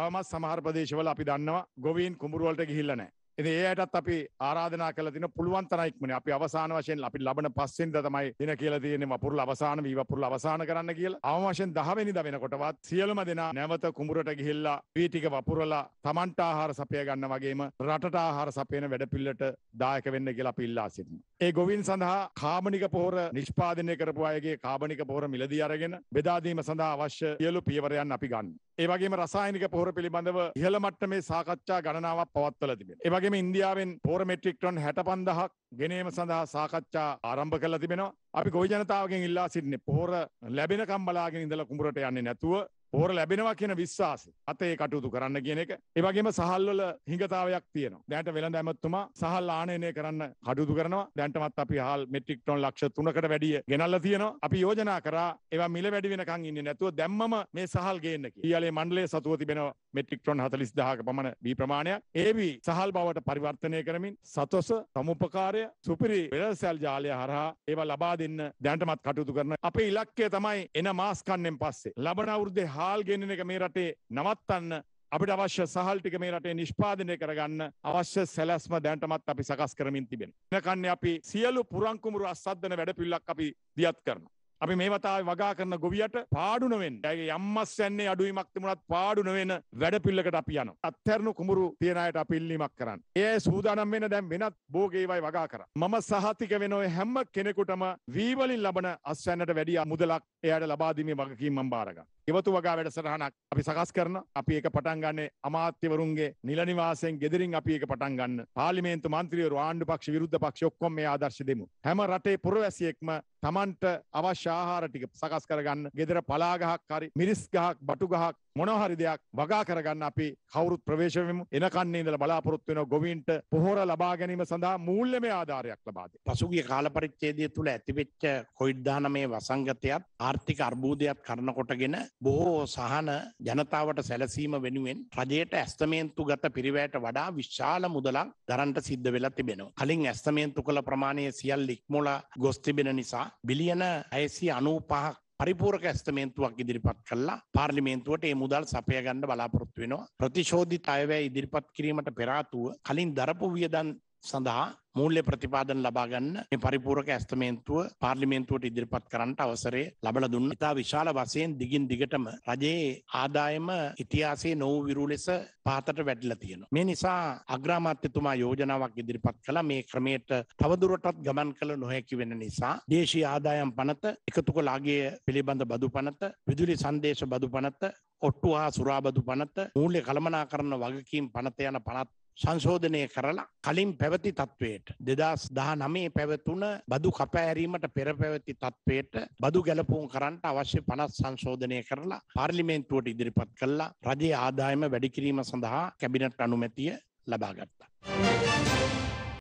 තවමත් සමහර ප්‍රදේශවල අපි දන්නවා ගොවීන් කුඹුරුවලට ගිහිල්ලා නැහැ. එති ඒ අයටත් අපි ආරාධනා කල තින පුළුවන් තරයික්මන අපි අවසාන වශයෙන් අපි ලබන පස්සෙන්ද තමයි දෙන කියල තියෙන වපුරල අවසාන වීවපුරල අවසාන කරන්න කියල අවශයෙන් දහවැනිද වෙනකොටවත් සියලම දෙෙන නැවත කුඹරට ගිහිල්ලා පීටික වපුරලා තමන්ට ආහාර සපය ගන්න වගේම රට ආහාර සපයන වැඩපිල්ලට දායක වෙන්න කියලා පිල්ලා සිටන. ඒ ගොවින් සඳහා කාමනික පොහොර නිෂ්පාදනය කරපු අයගේ කාබනික පොහොර මිලදී අරගෙන බෙදාදීම සඳහා අවශ්‍ය සියලු පියවරයන් අපි ගන්න. ඒවගේ රසායනික පොහොර පිළිබඳව ඉහළ මට්ට මේ සාකච්ඡා ගණනාවක් පවත්වල තිබෙන. ඒවගේ වගේම ඉන්දියාවෙන් පෝරමෙට්‍රික්ටොන් හැට පන්දහක් ගෙනීම සඳහා සාකච්ඡා ආරම්භ කළ තිබෙනවා අපි ගොයි ජනතාවගෙන් ඉල්ලා සිටින්නේ පොහොර ලැබෙනකම් බලාගෙන ඉඳලා කුඹරට යන්නේ නැතුව හෝර ලැබෙනවා කියන විශ්වාස අතේ කටයුතු කරන්න කියන එක ඒවගේම සහල්වල හිඟතාවයක් තියෙන දැට වෙළඳ ඇමත්තුමා සහල් ආනයනය කරන්න කඩුතු කරනවා දැන්ටමත් අපි හල් මෙට්‍රික් ටොන් ලක්ෂ තුනකට වැඩිය ගෙනල්ල තියෙනවා අපි යෝජනා කරා ඒවා මිල වැඩි වෙනකන් ඉන්න නැතුව දැම්මම මේ සහල් ගේන්න කියලේ මණ්ඩලේ සතුව තිබෙන මෙට්‍රික් ටොන් හතලිස් දහක පමණ බී ප්‍රමාණයක් ඒවි සහල් බවට පරිවර්තනය කරමින් සතොස සමුපකාරය සුපිරි වෙළසැල් ජාලය හරහා ඒවා ලබා දෙන්න දැන්ටමත් කටයුතු කරන අපේ ඉලක්කය තමයි එන මාස්කන්නෙන් පස්සේ ලබන අවුරුද්දේ හාල් ගෙනෙන එක මේ රටේ නවත්තන්න අපිට අවශ්‍ය සහල් ටික මේ රටේ නිෂ්පාදනය කරගන්න අවශ්‍ය සැලැස්ම දැන්ටමත් අපි සකස් කරමින් තිබෙන. එනකන්නේ අපි සියලු පුරංකුමුරු අස්සද්දන වැඩපිල්ලක් අපි දියත් කරන. අපි මේ වතාව වගා කරන ගොවියට පාඩුනවෙන් ඇගේ යම්මස් යන්නේ අඩුවීමක් තිමුණත් පාඩුනවෙන වැඩපිල්ලකට අපි යන. අත්හැරණු කුමරු තියෙනයට අපිල්ලීමක් කරන්න. ඒ සූදානම් වෙන දැම් වෙනත් බෝගේවයි වගා කර. මම සහතික වෙනෝ හැම්ම කෙනෙකුටම වීවලින් ලබන අස්වැන්නට වැඩිය මුදලක් එයට ලබාදීමේ වගකින් මම් බාරගන්න. ගෙවතු වගා වැඩසටහනක් අපි සකස් කරන අපි ඒක පටන් ගන්නේ අමාත්‍යවරුන්ගේ නිල නිවාසයෙන් ගෙදරින් අපි ඒක පටන් ගන්න. පාර්ලිමේන්තු මන්ත්‍රීවරු ආණ්ඩු පක්ෂ විරුද්ධ පක්ෂ ඔක්කොම මේ ආදර්ශ දෙමු. හැම රටේ පුරවැසියෙක්ම Tamanට අවශ්‍ය ආහාර ටික සකස් කරගන්න. ගෙදර පලා ගහක් හරි මිරිස් ගහක් බටු ගහක් මොනහරි දෙයක් වගා කරගන්න අපි කවුරුත් ප්‍රවේශවමු එන කන්නේ ඉඳලා බලාපොරොත්තු වෙන ගොවීන්ට පොහොර ලබා ගැනීම සඳහා මූල්‍යමය ආධාරයක් ලබා දෙයි. පසුගිය කාල පරිච්ඡේදය තුල ඇතිවෙච්ච කොවිඩ් 19 වසංගතයත් ආර්ථික අර්බුදයත් කරන කොටගෙන බොහෝ සහන ජනතාවට සැලසීම වෙනුවෙන් රජයට ඇස්තමේන්තු ගත පිරිවැයට වඩා විශාල මුදලක් දරන්ට සිද්ධ වෙලා තිබෙනවා. කලින් ඇස්තමේන්තු කළ ප්‍රමාණය සියල්ල ඉක්මොලා ගොස් තිබෙන නිසා බිලියන 695ක් පරිපූරක ඇස්තමේන්තුවක් ඉදිරිපත් කල්ලා පාර්ලිමේන්තුවට ඒ මුදල් සපයගන්න බලාපොරොත්තු වෙනවා ප්‍රතිශෝධි අයවැය ඉදිරිපත් කිරීමට පෙරාතුව කලින් දරපු වියදන් සඳහා මූල්‍ය ප්‍රතිපාදන ලබා ගන්න මේ පරිපූරක ඇස්තමේන්තුව පාර්ලිමේන්තුවට ඉදිරිපත් කරන්නට අවසරය ලබලා දුන්නා. ඉතා විශාල වශයෙන් දිගින් දිගටම රජයේ ආදායම ඉතිහාසයේ නොවූ විරු ලෙස පහතට වැටිලා තියෙනවා. මේ නිසා අග්‍රාමාත්‍යතුමා යෝජනාවක් ඉදිරිපත් කළා මේ ක්‍රමයට තවදුරටත් ගමන් කළ නොහැකි වෙන නිසා දේශීය ආදායම් පනත, එකතු කළ අගය පිළිබඳ බදු පනත, විදුලි සංදේශ බදු පනත, ඔට්ටු හා සුරාබදු පනත, මූල්‍ය කළමනාකරන වගකීම් පනත යන පනත් සංශෝධනය කරලා කලින් පැවති තත්ත්වයට දෙදස් දහ නමේ පැවතුන බදු කපෑරීමට පෙර පැවති තත්ත්වයට බදු ගැලපුම් කරන්නට අවශ්‍ය පනත් සංශෝධනය කරලා පාර්ලිමේන්තුවට ඉදිරිපත් කල්ලා රජයේ ආදායම වැඩිකිරීම සඳහා කැබිනට් අනුමැතිය ලබාගත්තා.